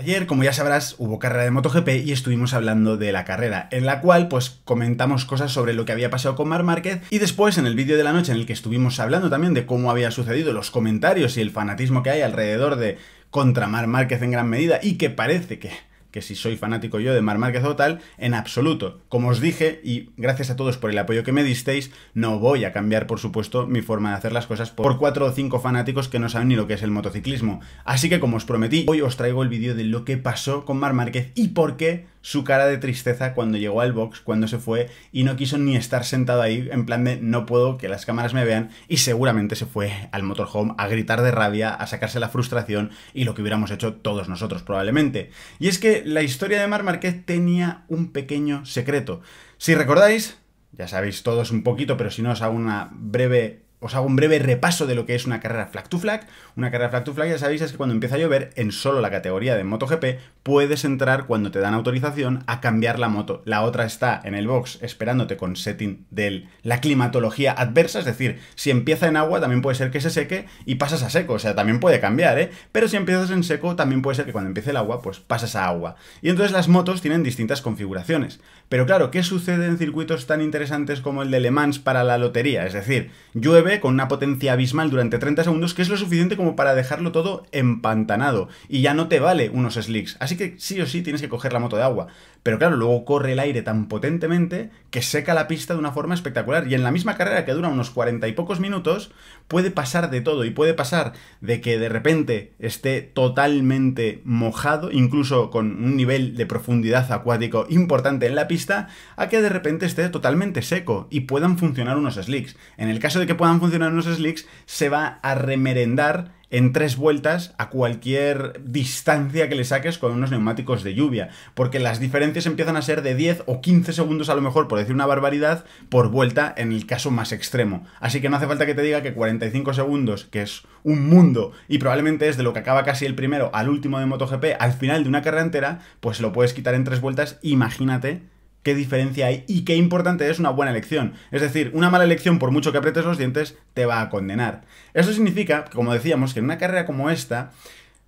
Ayer, como ya sabrás, hubo carrera de MotoGP y estuvimos hablando de la carrera, en la cual pues comentamos cosas sobre lo que había pasado con Mar Márquez y después en el vídeo de la noche en el que estuvimos hablando también de cómo había sucedido los comentarios y el fanatismo que hay alrededor de contra Mar Márquez en gran medida y que parece que que si soy fanático yo de Mar Márquez o tal, en absoluto. Como os dije, y gracias a todos por el apoyo que me disteis, no voy a cambiar, por supuesto, mi forma de hacer las cosas por cuatro o cinco fanáticos que no saben ni lo que es el motociclismo. Así que, como os prometí, hoy os traigo el vídeo de lo que pasó con Mar Márquez y por qué su cara de tristeza cuando llegó al box, cuando se fue, y no quiso ni estar sentado ahí, en plan de no puedo que las cámaras me vean, y seguramente se fue al motorhome a gritar de rabia, a sacarse la frustración y lo que hubiéramos hecho todos nosotros probablemente. Y es que la historia de Mar Marquez tenía un pequeño secreto. Si recordáis, ya sabéis todos un poquito, pero si no os hago una breve os hago un breve repaso de lo que es una carrera flag to flag. Una carrera flag to flag, ya sabéis, es que cuando empieza a llover, en solo la categoría de MotoGP, puedes entrar cuando te dan autorización a cambiar la moto. La otra está en el box esperándote con setting de la climatología adversa, es decir, si empieza en agua, también puede ser que se seque y pasas a seco, o sea, también puede cambiar, ¿eh? Pero si empiezas en seco, también puede ser que cuando empiece el agua, pues pasas a agua. Y entonces las motos tienen distintas configuraciones. Pero claro, ¿qué sucede en circuitos tan interesantes como el de Le Mans para la lotería? Es decir, llueve con una potencia abismal durante 30 segundos que es lo suficiente como para dejarlo todo empantanado y ya no te vale unos slicks. Así que sí o sí tienes que coger la moto de agua. Pero claro, luego corre el aire tan potentemente que seca la pista de una forma espectacular y en la misma carrera que dura unos 40 y pocos minutos puede pasar de todo y puede pasar de que de repente esté totalmente mojado, incluso con un nivel de profundidad acuático importante en la pista, a que de repente esté totalmente seco y puedan funcionar unos slicks. En el caso de que puedan funcionar los slicks, se va a remerendar en tres vueltas a cualquier distancia que le saques con unos neumáticos de lluvia, porque las diferencias empiezan a ser de 10 o 15 segundos a lo mejor, por decir una barbaridad, por vuelta en el caso más extremo. Así que no hace falta que te diga que 45 segundos, que es un mundo, y probablemente es de lo que acaba casi el primero al último de MotoGP, al final de una carrera entera, pues lo puedes quitar en tres vueltas, imagínate qué diferencia hay y qué importante es una buena elección. Es decir, una mala elección, por mucho que apretes los dientes, te va a condenar. Eso significa, como decíamos, que en una carrera como esta,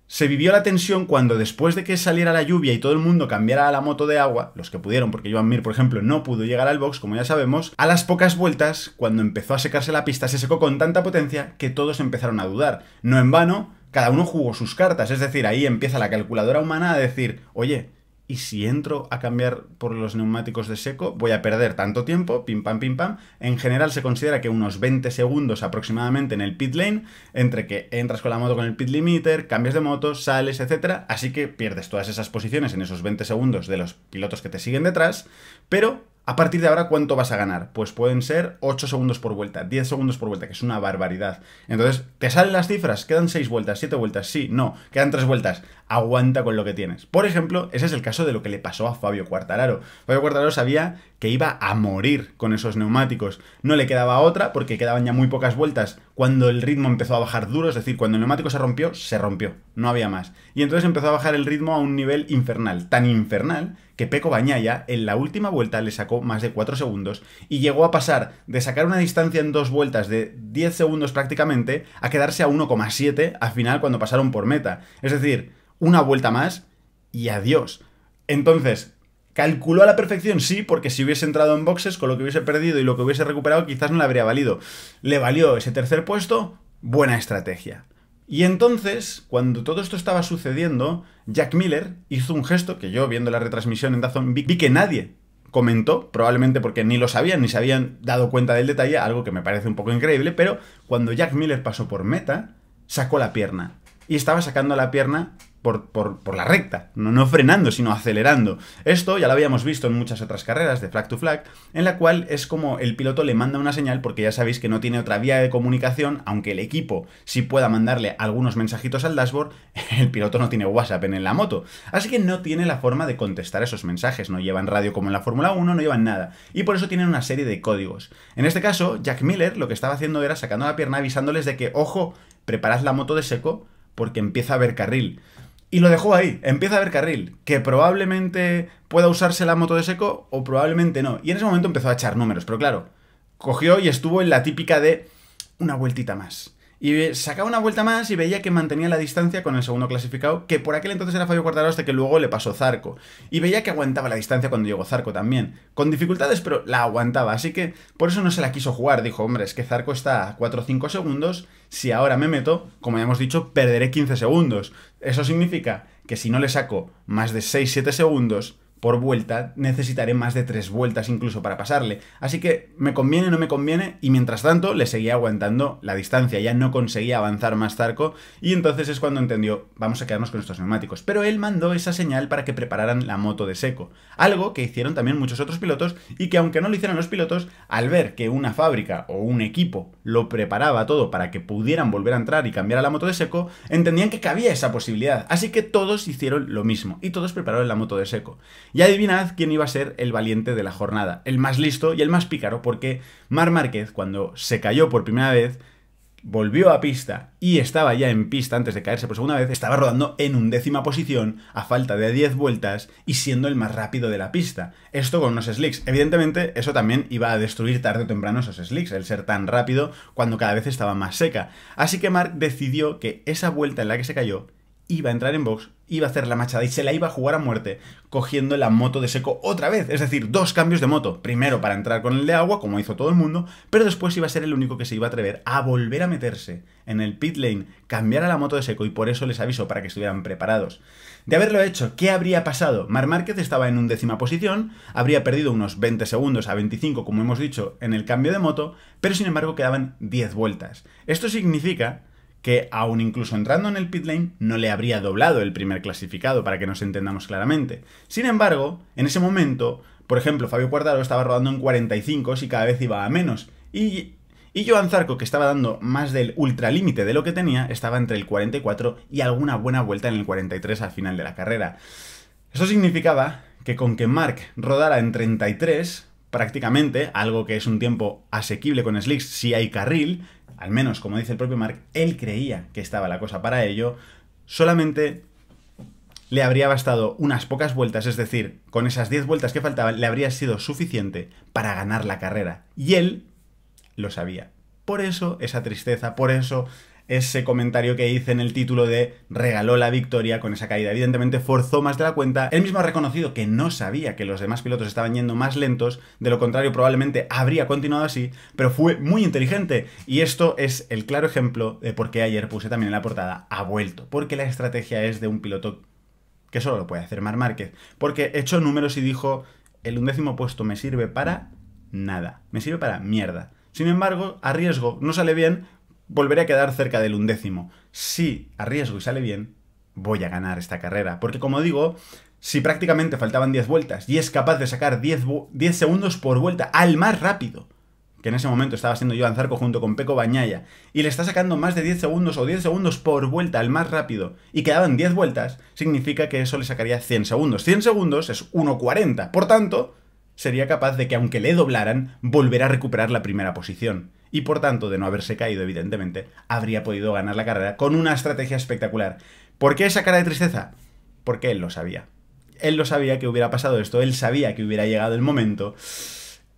se vivió la tensión cuando después de que saliera la lluvia y todo el mundo cambiara a la moto de agua, los que pudieron, porque Joan Mir, por ejemplo, no pudo llegar al box, como ya sabemos, a las pocas vueltas, cuando empezó a secarse la pista, se secó con tanta potencia que todos empezaron a dudar. No en vano, cada uno jugó sus cartas, es decir, ahí empieza la calculadora humana a decir, oye, y si entro a cambiar por los neumáticos de seco, voy a perder tanto tiempo, pim pam, pim pam. En general se considera que unos 20 segundos aproximadamente en el pit lane, entre que entras con la moto con el pit limiter, cambias de moto, sales, etc. Así que pierdes todas esas posiciones en esos 20 segundos de los pilotos que te siguen detrás, pero a partir de ahora, ¿cuánto vas a ganar? Pues pueden ser 8 segundos por vuelta, 10 segundos por vuelta, que es una barbaridad. Entonces, ¿te salen las cifras? ¿Quedan 6 vueltas, 7 vueltas? Sí, no, quedan 3 vueltas aguanta con lo que tienes. Por ejemplo, ese es el caso de lo que le pasó a Fabio Cuartararo. Fabio Cuartararo sabía que iba a morir con esos neumáticos. No le quedaba otra porque quedaban ya muy pocas vueltas cuando el ritmo empezó a bajar duro, es decir, cuando el neumático se rompió, se rompió, no había más. Y entonces empezó a bajar el ritmo a un nivel infernal, tan infernal que Peco Bañaya en la última vuelta le sacó más de 4 segundos y llegó a pasar de sacar una distancia en dos vueltas de 10 segundos prácticamente a quedarse a 1,7 al final cuando pasaron por meta. Es decir, una vuelta más y adiós. Entonces, calculó a la perfección, sí, porque si hubiese entrado en boxes, con lo que hubiese perdido y lo que hubiese recuperado, quizás no le habría valido. Le valió ese tercer puesto, buena estrategia. Y entonces, cuando todo esto estaba sucediendo, Jack Miller hizo un gesto que yo, viendo la retransmisión en Dazón, vi que nadie comentó, probablemente porque ni lo sabían ni se habían dado cuenta del detalle, algo que me parece un poco increíble, pero cuando Jack Miller pasó por meta, sacó la pierna. Y estaba sacando la pierna por, la recta, no, no frenando, sino acelerando. Esto ya lo habíamos visto en muchas otras carreras de flag to flag, en la cual es como el piloto le manda una señal porque ya sabéis que no tiene otra vía de comunicación, aunque el equipo sí pueda mandarle algunos mensajitos al dashboard, el piloto no tiene WhatsApp en la moto. Así que no tiene la forma de contestar esos mensajes, no llevan radio como en la Fórmula 1, no llevan nada. Y por eso tienen una serie de códigos. En este caso, Jack Miller lo que estaba haciendo era sacando la pierna avisándoles de que, ojo, preparad la moto de seco porque empieza a haber carril. Y lo dejó ahí. Empieza a ver carril, que probablemente pueda usarse la moto de seco o probablemente no. Y en ese momento empezó a echar números, pero claro, cogió y estuvo en la típica de una vueltita más y sacaba una vuelta más y veía que mantenía la distancia con el segundo clasificado, que por aquel entonces era Fabio Quartararo hasta que luego le pasó Zarco. Y veía que aguantaba la distancia cuando llegó Zarco también. Con dificultades, pero la aguantaba. Así que por eso no se la quiso jugar. Dijo, hombre, es que Zarco está a 4 o 5 segundos. Si ahora me meto, como ya hemos dicho, perderé 15 segundos. Eso significa que si no le saco más de 6-7 segundos, por vuelta, necesitaré más de tres vueltas incluso para pasarle. Así que me conviene, no me conviene, y mientras tanto le seguía aguantando la distancia, ya no conseguía avanzar más Zarco, y entonces es cuando entendió, vamos a quedarnos con estos neumáticos. Pero él mandó esa señal para que prepararan la moto de seco, algo que hicieron también muchos otros pilotos, y que aunque no lo hicieran los pilotos, al ver que una fábrica o un equipo lo preparaba todo para que pudieran volver a entrar y cambiar a la moto de seco, entendían que cabía esa posibilidad, así que todos hicieron lo mismo, y todos prepararon la moto de seco. Y adivinad quién iba a ser el valiente de la jornada, el más listo y el más pícaro, porque Mar Márquez, cuando se cayó por primera vez, volvió a pista y estaba ya en pista antes de caerse por segunda vez, estaba rodando en undécima posición a falta de 10 vueltas y siendo el más rápido de la pista. Esto con unos slicks. Evidentemente, eso también iba a destruir tarde o temprano esos slicks, el ser tan rápido cuando cada vez estaba más seca. Así que Mark decidió que esa vuelta en la que se cayó iba a entrar en box, iba a hacer la machada y se la iba a jugar a muerte, cogiendo la moto de seco otra vez. Es decir, dos cambios de moto. Primero para entrar con el de agua, como hizo todo el mundo, pero después iba a ser el único que se iba a atrever a volver a meterse en el pit lane, cambiar a la moto de seco y por eso les aviso para que estuvieran preparados. De haberlo hecho, ¿qué habría pasado? Mar Márquez estaba en undécima posición, habría perdido unos 20 segundos a 25, como hemos dicho, en el cambio de moto, pero sin embargo quedaban 10 vueltas. Esto significa que aun incluso entrando en el pit lane no le habría doblado el primer clasificado, para que nos entendamos claramente. Sin embargo, en ese momento, por ejemplo, Fabio Cuartaro estaba rodando en 45 y cada vez iba a menos, y, y Joan Zarco, que estaba dando más del ultralímite de lo que tenía, estaba entre el 44 y alguna buena vuelta en el 43 al final de la carrera. Eso significaba que con que Mark rodara en 33, prácticamente, algo que es un tiempo asequible con Slicks si hay carril, al menos como dice el propio Mark, él creía que estaba la cosa para ello, solamente le habría bastado unas pocas vueltas, es decir, con esas 10 vueltas que faltaban, le habría sido suficiente para ganar la carrera. Y él lo sabía. Por eso esa tristeza, por eso ese comentario que hice en el título de regaló la victoria con esa caída. Evidentemente forzó más de la cuenta. Él mismo ha reconocido que no sabía que los demás pilotos estaban yendo más lentos, de lo contrario probablemente habría continuado así, pero fue muy inteligente. Y esto es el claro ejemplo de por qué ayer puse también en la portada ha vuelto, porque la estrategia es de un piloto que solo lo puede hacer Mar Márquez, porque echó números y dijo, el undécimo puesto me sirve para nada, me sirve para mierda. Sin embargo, a riesgo no sale bien, volveré a quedar cerca del undécimo. Si arriesgo y sale bien, voy a ganar esta carrera. Porque como digo, si prácticamente faltaban 10 vueltas y es capaz de sacar 10, segundos por vuelta al más rápido, que en ese momento estaba siendo yo Zarco junto con Peco Bañaya, y le está sacando más de 10 segundos o 10 segundos por vuelta al más rápido, y quedaban 10 vueltas, significa que eso le sacaría 100 segundos. 100 segundos es 1.40, por tanto, sería capaz de que aunque le doblaran, Volverá a recuperar la primera posición y por tanto, de no haberse caído, evidentemente, habría podido ganar la carrera con una estrategia espectacular. ¿Por qué esa cara de tristeza? Porque él lo sabía. Él lo sabía que hubiera pasado esto, él sabía que hubiera llegado el momento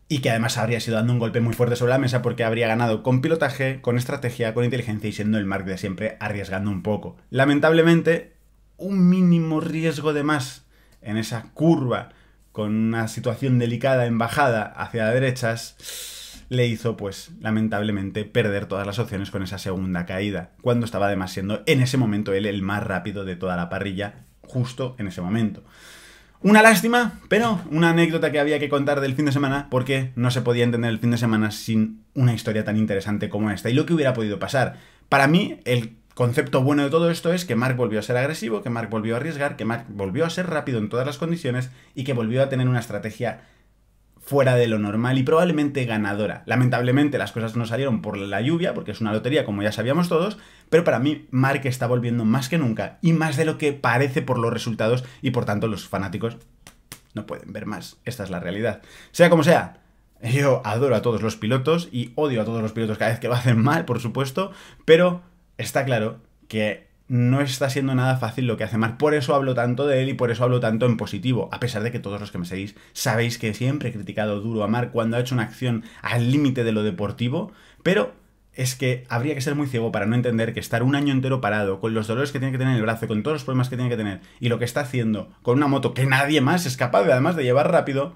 y que además habría sido dando un golpe muy fuerte sobre la mesa porque habría ganado con pilotaje, con estrategia, con inteligencia y siendo el Mark de siempre arriesgando un poco. Lamentablemente, un mínimo riesgo de más en esa curva con una situación delicada en bajada hacia derechas le hizo, pues, lamentablemente, perder todas las opciones con esa segunda caída, cuando estaba además siendo en ese momento él el más rápido de toda la parrilla, justo en ese momento. Una lástima, pero una anécdota que había que contar del fin de semana, porque no se podía entender el fin de semana sin una historia tan interesante como esta, y lo que hubiera podido pasar. Para mí, el concepto bueno de todo esto es que Mark volvió a ser agresivo, que Mark volvió a arriesgar, que Mark volvió a ser rápido en todas las condiciones y que volvió a tener una estrategia fuera de lo normal y probablemente ganadora. Lamentablemente las cosas no salieron por la lluvia, porque es una lotería como ya sabíamos todos, pero para mí Mark está volviendo más que nunca y más de lo que parece por los resultados y por tanto los fanáticos no pueden ver más. Esta es la realidad. Sea como sea, yo adoro a todos los pilotos y odio a todos los pilotos cada vez que lo hacen mal, por supuesto, pero está claro que no está siendo nada fácil lo que hace Mar, Por eso hablo tanto de él y por eso hablo tanto en positivo. A pesar de que todos los que me seguís sabéis que siempre he criticado duro a Mar cuando ha hecho una acción al límite de lo deportivo, pero es que habría que ser muy ciego para no entender que estar un año entero parado, con los dolores que tiene que tener en el brazo, con todos los problemas que tiene que tener, y lo que está haciendo con una moto que nadie más es capaz, de, además de llevar rápido,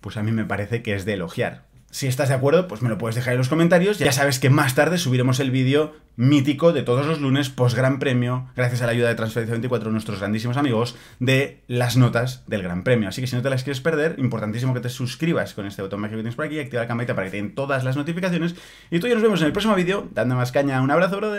pues a mí me parece que es de elogiar. Si estás de acuerdo, pues me lo puedes dejar en los comentarios. Ya sabes que más tarde subiremos el vídeo mítico de todos los lunes post Gran Premio, gracias a la ayuda de Transferencia 24, nuestros grandísimos amigos, de las notas del Gran Premio. Así que si no te las quieres perder, importantísimo que te suscribas con este botón mágico que por aquí, activa la campanita para que te den todas las notificaciones. Y tú y nos vemos en el próximo vídeo, dando más caña. Un abrazo, brother.